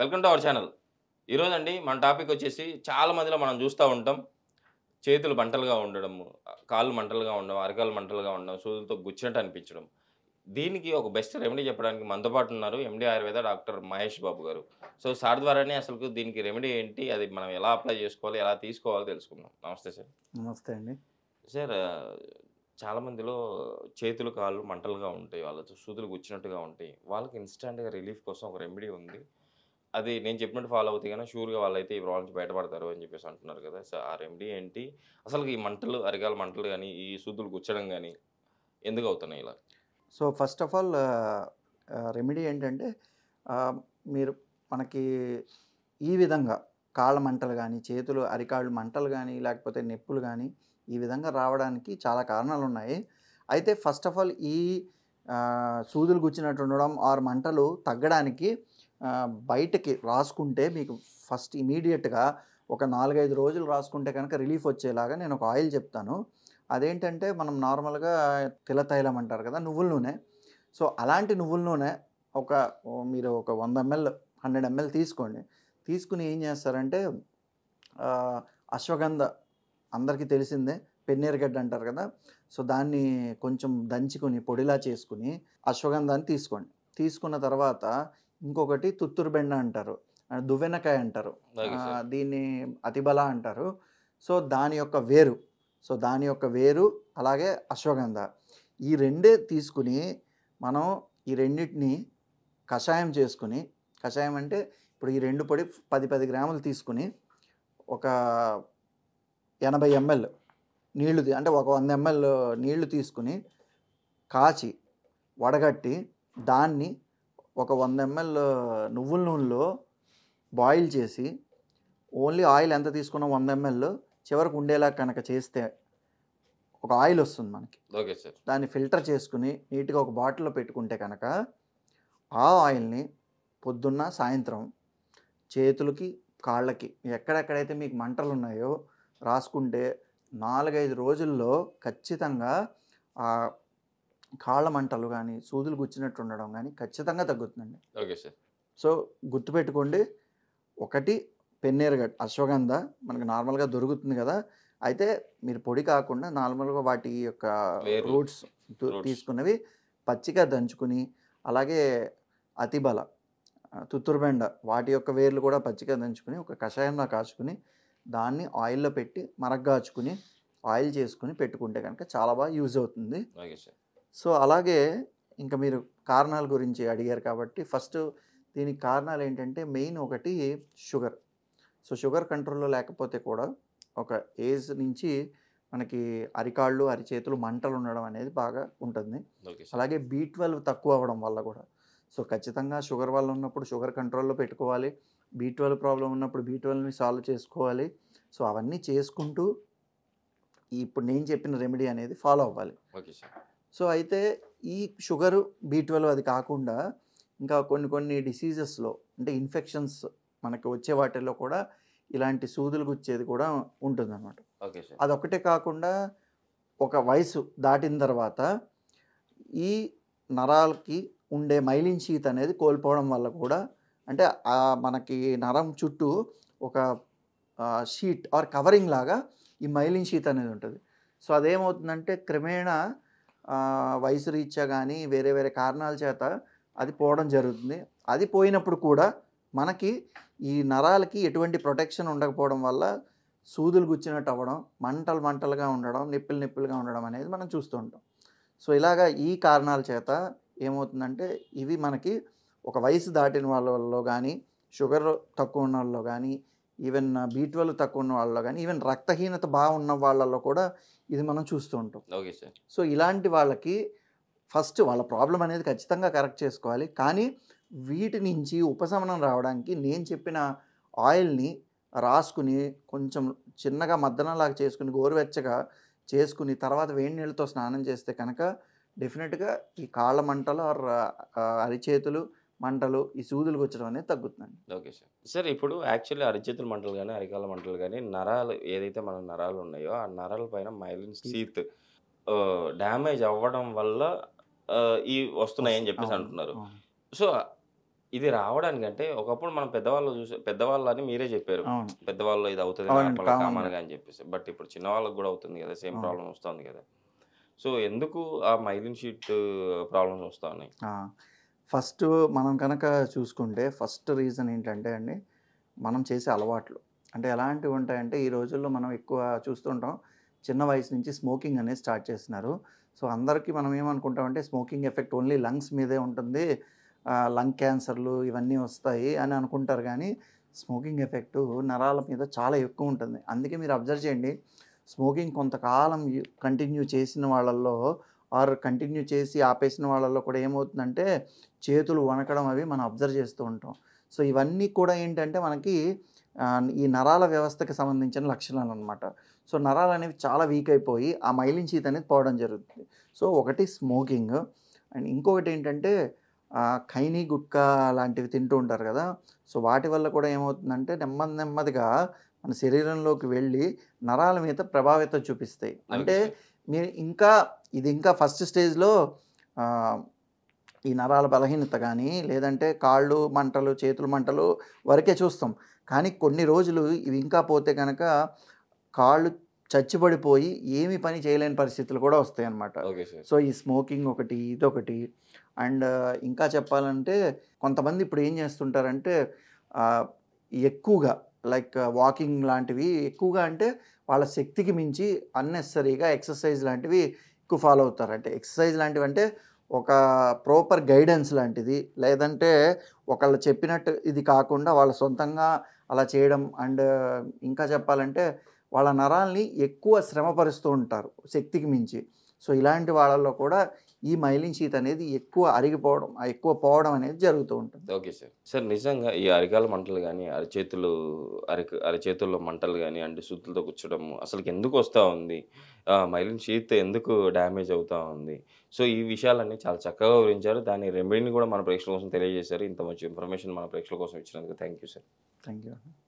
welcome to our channel ఈరోజండి మన topic వచ్చేసి చాలా మందిలో మనం చూస్తూ ఉంటాం చేతులు మంటలుగా ఉండడం కాళ్ళు మంటలుగా ఉండడం అరకాలు మంటలుగా ఉండడం సూదులతో గుచ్చినట్టు అనిపించడం దీనికి ఒక బెస్ట్ రెమెడీ చెప్పడానికి మనతో పాటు ఉన్నారు ఎండి ఆయుర్వేద డాక్టర్ మహేష్ బాబు గారు సో సార్ ద్వారానే అసలు దీనికి రెమెడీ ఏంటి అది మనం ఎలా అప్లై చేసుకోవాలి ఎలా తీసుకోవాలో తెలుసుకుందాం నమస్తే సార్ నమస్తే అండి సార్ చాలామందిలో చేతులు కాళ్ళు మంటలుగా ఉంటాయి వాళ్ళతో సూదులు గుచ్చినట్టుగా ఉంటాయి వాళ్ళకి ఇన్స్టాంట్గా రిలీఫ్ కోసం ఒక రెమెడీ ఉంది అది నేను చెప్పినట్టు ఫాలో అవుతే కానీ షూర్గా వాళ్ళైతే ఈ ప్రాబ్లం నుంచి బయటపడతారు అని చెప్పేసి అంటున్నారు కదా సో ఆ రెమెడీ ఏంటి అసలు ఈ మంటలు అరిగాల మంటలు కానీ ఈ సూదులు కూర్చడం కానీ ఎందుకు అవుతున్నాయి ఇలా so first of all remedy ఏంటంటే మీరు మనకి ఈ విధంగా కాళ్ళ మంటలు కానీ చేతులు అరికాళ్ళు మంటలు కానీ లేకపోతే నొప్పులు కానీ ఈ విధంగా రావడానికి చాలా కారణాలు ఉన్నాయి అయితే ఫస్ట్ ఆఫ్ ఆల్ ఈ సూదులు గుచ్చినట్టు ఉండడం ఆరు మంటలు తగ్గడానికి బయటకి రాసుకుంటే మీకు ఫస్ట్ ఇమీడియట్గా ఒక నాలుగైదు రోజులు రాసుకుంటే కనుక రిలీఫ్ వచ్చేలాగా నేను ఒక ఆయిల్ చెప్తాను అదేంటంటే మనం నార్మల్గా తిల తైలం అంటారు కదా నువ్వుల నూనె సో అలాంటి నువ్వుల నూనె ఒక మీరు ఒక వంద ఎంఎల్ హండ్రెడ్ ఎంఎల్ తీసుకోండి తీసుకుని ఏం చేస్తారంటే అశ్వగంధ అందరికీ తెలిసిందే పెన్నేరుగడ్డ అంటారు కదా సో దాన్ని కొంచెం దంచుకొని పొడిలా చేసుకుని అశ్వగంధాన్ని తీసుకోండి తీసుకున్న తర్వాత ఇంకొకటి తుత్తురుబెండ అంటారు దువ్వెనకాయ అంటారు దీన్ని అతిబల అంటారు సో దాని యొక్క వేరు సో దాని యొక్క వేరు అలాగే అశ్వగంధ ఈ రెండే తీసుకుని మనం ఈ రెండింటిని కషాయం చేసుకుని కషాయం అంటే ఇప్పుడు ఈ రెండు పొడి పది పది గ్రాములు తీసుకుని ఒక ఎనభై ఎంఎల్ నీళ్లు అంటే ఒక వంద ఎంఎల్ నీళ్లు తీసుకుని కాచి వడగట్టి దాన్ని ఒక వంద ఎంఎల్ నువ్వుల నూనెలో బాయిల్ చేసి ఓన్లీ ఆయిల్ ఎంత తీసుకున్నా వంద ఎంఎల్ చివరికి ఉండేలా కనుక చేస్తే ఒక ఆయిల్ వస్తుంది మనకి ఓకే సార్ దాన్ని ఫిల్టర్ చేసుకుని నీట్గా ఒక బాటిల్లో పెట్టుకుంటే కనుక ఆ ఆయిల్ని పొద్దున్న సాయంత్రం చేతులకి కాళ్ళకి ఎక్కడెక్కడైతే మీకు మంటలు ఉన్నాయో రాసుకుంటే నాలుగైదు రోజుల్లో ఖచ్చితంగా ఆ కాళ్ళ మంటలు కానీ సూదులు గుచ్చినట్టు ఉండడం కానీ ఖచ్చితంగా తగ్గుతుందండి ఓకే సార్ సో గుర్తుపెట్టుకోండి ఒకటి పెన్నేరుగడ్ అశ్వగంధ మనకు నార్మల్గా దొరుకుతుంది కదా అయితే మీరు పొడి కాకుండా నార్మల్గా వాటి యొక్క రూట్స్ తీసుకున్నవి పచ్చిగా దంచుకుని అలాగే అతిబల తుత్తురుబెండ వాటి యొక్క వేర్లు కూడా పచ్చిగా దంచుకుని ఒక కషాయంలో కాచుకుని దాన్ని ఆయిల్లో పెట్టి మరగ్గాచుకుని ఆయిల్ చేసుకుని పెట్టుకుంటే కనుక చాలా బాగా యూజ్ అవుతుంది సార్ సో అలాగే ఇంకా మీరు కారణాల గురించి అడిగారు కాబట్టి ఫస్ట్ దీనికి కారణాలు ఏంటంటే మెయిన్ ఒకటి షుగర్ సో షుగర్ కంట్రోల్లో లేకపోతే కూడా ఒక ఏజ్ నుంచి మనకి అరికాళ్ళు అరిచేతులు మంటలు ఉండడం అనేది బాగా ఉంటుంది అలాగే బీ ట్వెల్వ్ తక్కువ అవ్వడం వల్ల కూడా సో ఖచ్చితంగా షుగర్ వల్ల ఉన్నప్పుడు షుగర్ కంట్రోల్లో పెట్టుకోవాలి బీ ట్వెల్వ్ ప్రాబ్లం ఉన్నప్పుడు బీ ట్వెల్వ్ని సాల్వ్ చేసుకోవాలి సో అవన్నీ చేసుకుంటూ ఇప్పుడు నేను చెప్పిన రెమెడీ అనేది ఫాలో అవ్వాలి ఓకే సార్ సో అయితే ఈ షుగర్ బీ ట్వెల్వ్ అది కాకుండా ఇంకా కొన్ని కొన్ని డిసీజెస్లో అంటే ఇన్ఫెక్షన్స్ మనకు వచ్చే వాటిల్లో కూడా ఇలాంటి సూదులు గుచ్చేది కూడా ఉంటుందన్నమాట అదొకటే కాకుండా ఒక వయసు దాటిన తర్వాత ఈ నరాలకి ఉండే మైలిన్ షీత్ అనేది కోల్పోవడం వల్ల కూడా అంటే మనకి నరం చుట్టూ ఒక షీట్ ఆర్ కవరింగ్ లాగా ఈ మైలిన్ షీత్ అనేది ఉంటుంది సో అదేమవుతుందంటే క్రమేణా వయసు రీత్యా కానీ వేరే వేరే కారణాల చేత అది పోవడం జరుగుతుంది అది పోయినప్పుడు కూడా మనకి ఈ నరాలకి ఎటువంటి ప్రొటెక్షన్ ఉండకపోవడం వల్ల సూదులు గుచ్చినట్టు అవ్వడం మంటలు మంటలుగా ఉండడం నిప్పులు నిప్పులుగా ఉండడం అనేది మనం చూస్తూ ఉంటాం సో ఇలాగా ఈ కారణాల చేత ఏమవుతుందంటే ఇవి మనకి ఒక వయసు దాటిన వాళ్ళలో కానీ షుగర్ తక్కువ ఉన్న వాళ్ళలో కానీ ఈవెన్ బీ ట్వెల్వ్ తక్కువ ఉన్న వాళ్ళలో కానీ ఈవెన్ రక్తహీనత బాగా ఉన్న వాళ్ళలో కూడా ఇది మనం చూస్తూ ఉంటాం ఓకే సార్ సో ఇలాంటి వాళ్ళకి ఫస్ట్ వాళ్ళ ప్రాబ్లం అనేది ఖచ్చితంగా కరెక్ట్ చేసుకోవాలి కానీ వీటి నుంచి ఉపశమనం రావడానికి నేను చెప్పిన ఆయిల్ని రాసుకుని కొంచెం చిన్నగా మద్దనంలాగా చేసుకుని గోరువెచ్చగా చేసుకుని తర్వాత వేడి నీళ్ళతో స్నానం చేస్తే కనుక డెఫినెట్గా ఈ కాళ్ళ మంటలు ఆర్ అరిచేతులు మంటలు ఈ సూదులకు వచ్చడం అనేది తగ్గుతుందండి ఓకే సార్ సార్ ఇప్పుడు యాక్చువల్లీ అరిచేతుల మంటలు కానీ అరికాల మంటలు కానీ నరాలు ఏదైతే మన నరాలు ఉన్నాయో ఆ నరాల పైన మైలిన్ సీత్ డ్యామేజ్ అవ్వడం వల్ల ఈ వస్తున్నాయని చెప్పేసి అంటున్నారు సో ఇది రావడానికంటే ఒకప్పుడు మనం పెద్దవాళ్ళు చూసే పెద్దవాళ్ళు అని మీరే చెప్పారు పెద్దవాళ్ళు ఇది అవుతుంది గా అని చెప్పేసి బట్ ఇప్పుడు చిన్నవాళ్ళకి కూడా అవుతుంది కదా సేమ్ ప్రాబ్లం వస్తుంది కదా సో ఎందుకు ఆ మైలిన్ షీట్ ప్రాబ్లమ్స్ వస్తున్నాయి ఫస్ట్ మనం కనుక చూసుకుంటే ఫస్ట్ రీజన్ ఏంటంటే అండి మనం చేసే అలవాట్లు అంటే ఎలాంటివి ఉంటాయంటే ఈ రోజుల్లో మనం ఎక్కువ చూస్తుంటాం చిన్న వయసు నుంచి స్మోకింగ్ అనేది స్టార్ట్ చేస్తున్నారు సో అందరికీ మనం ఏమనుకుంటామంటే స్మోకింగ్ ఎఫెక్ట్ ఓన్లీ లంగ్స్ మీదే ఉంటుంది లంగ్ క్యాన్సర్లు ఇవన్నీ వస్తాయి అని అనుకుంటారు కానీ స్మోకింగ్ ఎఫెక్టు నరాల మీద చాలా ఎక్కువ ఉంటుంది అందుకే మీరు అబ్జర్వ్ చేయండి స్మోకింగ్ కొంతకాలం కంటిన్యూ చేసిన వాళ్ళల్లో ఆర్ కంటిన్యూ చేసి ఆపేసిన వాళ్ళల్లో కూడా ఏమవుతుందంటే చేతులు వణకడం అవి మనం అబ్జర్వ్ చేస్తూ ఉంటాం సో ఇవన్నీ కూడా ఏంటంటే మనకి ఈ నరాల వ్యవస్థకి సంబంధించిన లక్షణాలు అనమాట సో నరాలు అనేవి చాలా వీక్ అయిపోయి ఆ మైలిన్ చీత్ అనేది పోవడం జరుగుతుంది సో ఒకటి స్మోకింగ్ అండ్ ఇంకొకటి ఏంటంటే ఖైనీ గుట్కా లాంటివి తింటూ ఉంటారు కదా సో వాటి వల్ల కూడా ఏమవుతుందంటే నెమ్మది నెమ్మదిగా మన శరీరంలోకి వెళ్ళి నరాల మీద ప్రభావితం చూపిస్తాయి అంటే మీరు ఇంకా ఇది ఇంకా ఫస్ట్ స్టేజ్లో ఈ నరాల బలహీనత కానీ లేదంటే కాళ్ళు మంటలు చేతులు మంటలు వరకే చూస్తాం కానీ కొన్ని రోజులు ఇవి ఇంకా పోతే కనుక కాళ్ళు చచ్చిపడిపోయి ఏమి పని చేయలేని పరిస్థితులు కూడా వస్తాయి అన్నమాట సో ఈ స్మోకింగ్ ఒకటి ఇదొకటి అండ్ ఇంకా చెప్పాలంటే కొంతమంది ఇప్పుడు ఏం చేస్తుంటారంటే ఎక్కువగా లైక్ వాకింగ్ లాంటివి ఎక్కువగా అంటే వాళ్ళ శక్తికి మించి అన్నెసరీగా ఎక్సర్సైజ్ లాంటివి ఎక్కువ ఫాలో అవుతారు అంటే ఎక్సర్సైజ్ లాంటివి అంటే ఒక ప్రాపర్ గైడెన్స్ లాంటిది లేదంటే ఒకళ్ళు చెప్పినట్టు ఇది కాకుండా వాళ్ళ సొంతంగా అలా చేయడం అండ్ ఇంకా చెప్పాలంటే వాళ్ళ నరాల్ని ఎక్కువ శ్రమపరుస్తూ ఉంటారు శక్తికి మించి సో ఇలాంటి వాళ్ళల్లో కూడా ఈ మైలిన్ షీట్ అనేది ఎక్కువ అరిగిపోవడం ఎక్కువ పోవడం అనేది జరుగుతూ ఉంటుంది ఓకే సార్ సార్ నిజంగా ఈ అరికాల మంటలు కానీ అరచేతులు అరిక అరచేతుల్లో మంటలు కానీ అంటే సూతులతో కూర్చోడము అసలు ఎందుకు వస్తూ ఉంది మైలిన్ షీట్ ఎందుకు డ్యామేజ్ అవుతూ ఉంది సో ఈ విషయాలన్నీ చాలా చక్కగా వివరించారు దాని రెమెడీని కూడా మన ప్రేక్షకుల కోసం తెలియజేశారు ఇంత మంచి ఇన్ఫర్మేషన్ మన ప్రేక్షకుల కోసం ఇచ్చినందుకు thank you sir thank you